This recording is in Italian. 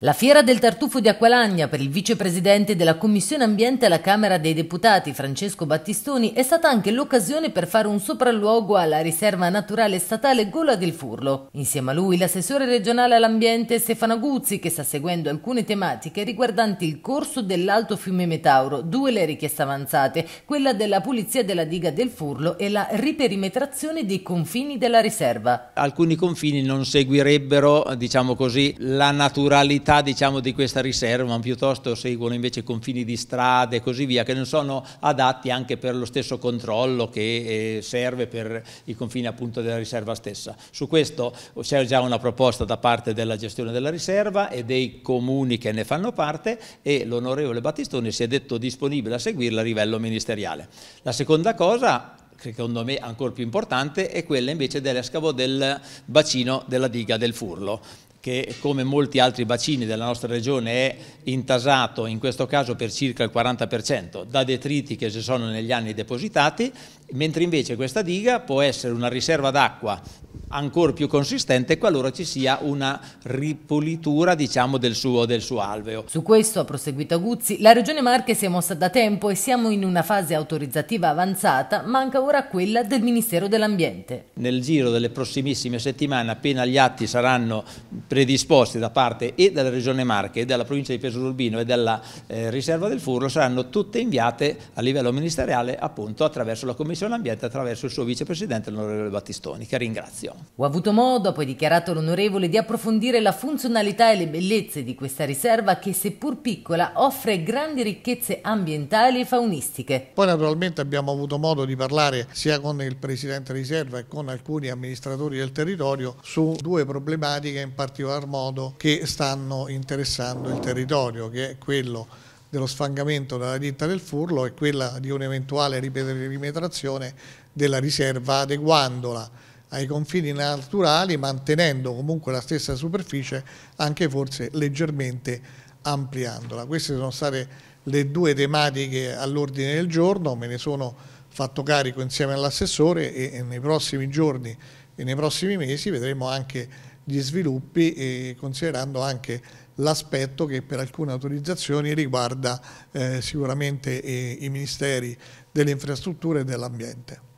La fiera del tartufo di Acqualagna per il vicepresidente della Commissione Ambiente alla Camera dei Deputati Francesco Battistoni è stata anche l'occasione per fare un sopralluogo alla riserva naturale statale Gola del Furlo. Insieme a lui l'assessore regionale all'ambiente Stefano Guzzi, che sta seguendo alcune tematiche riguardanti il corso dell'Alto Fiume Metauro, due le richieste avanzate, quella della pulizia della diga del Furlo e la riperimetrazione dei confini della riserva. Alcuni confini non seguirebbero, diciamo così, la naturalità qualità diciamo, di questa riserva, ma piuttosto seguono invece confini di strade e così via, che non sono adatti anche per lo stesso controllo che eh, serve per i confini appunto della riserva stessa. Su questo c'è già una proposta da parte della gestione della riserva e dei comuni che ne fanno parte e l'onorevole Battistoni si è detto disponibile a seguirla a livello ministeriale. La seconda cosa secondo me ancora più importante, è quella invece dell'escavo del bacino della diga del Furlo che come molti altri bacini della nostra regione è intasato in questo caso per circa il 40% da detriti che si sono negli anni depositati, mentre invece questa diga può essere una riserva d'acqua ancora più consistente qualora ci sia una ripulitura diciamo, del, suo, del suo alveo. Su questo, ha proseguito Guzzi, la Regione Marche si è mossa da tempo e siamo in una fase autorizzativa avanzata, manca ora quella del Ministero dell'Ambiente. Nel giro delle prossimissime settimane, appena gli atti saranno predisposti da parte e della Regione Marche e dalla provincia di Pesaro Urbino e della eh, riserva del Furlo, saranno tutte inviate a livello ministeriale appunto attraverso la Commissione Ambiente, attraverso il suo vicepresidente, l'onorevole Battistoni, che ringrazio. Ho avuto modo, ha poi dichiarato l'onorevole, di approfondire la funzionalità e le bellezze di questa riserva che, seppur piccola, offre grandi ricchezze ambientali e faunistiche. Poi naturalmente abbiamo avuto modo di parlare sia con il Presidente Riserva e con alcuni amministratori del territorio su due problematiche in particolar modo che stanno interessando il territorio, che è quello dello sfangamento della ditta del furlo e quella di un'eventuale riperimetrazione della riserva adeguandola ai confini naturali mantenendo comunque la stessa superficie anche forse leggermente ampliandola. Queste sono state le due tematiche all'ordine del giorno, me ne sono fatto carico insieme all'assessore e, nei prossimi giorni e nei prossimi mesi vedremo anche gli sviluppi eh, considerando anche l'aspetto che per alcune autorizzazioni riguarda eh, sicuramente eh, i ministeri delle infrastrutture e dell'ambiente.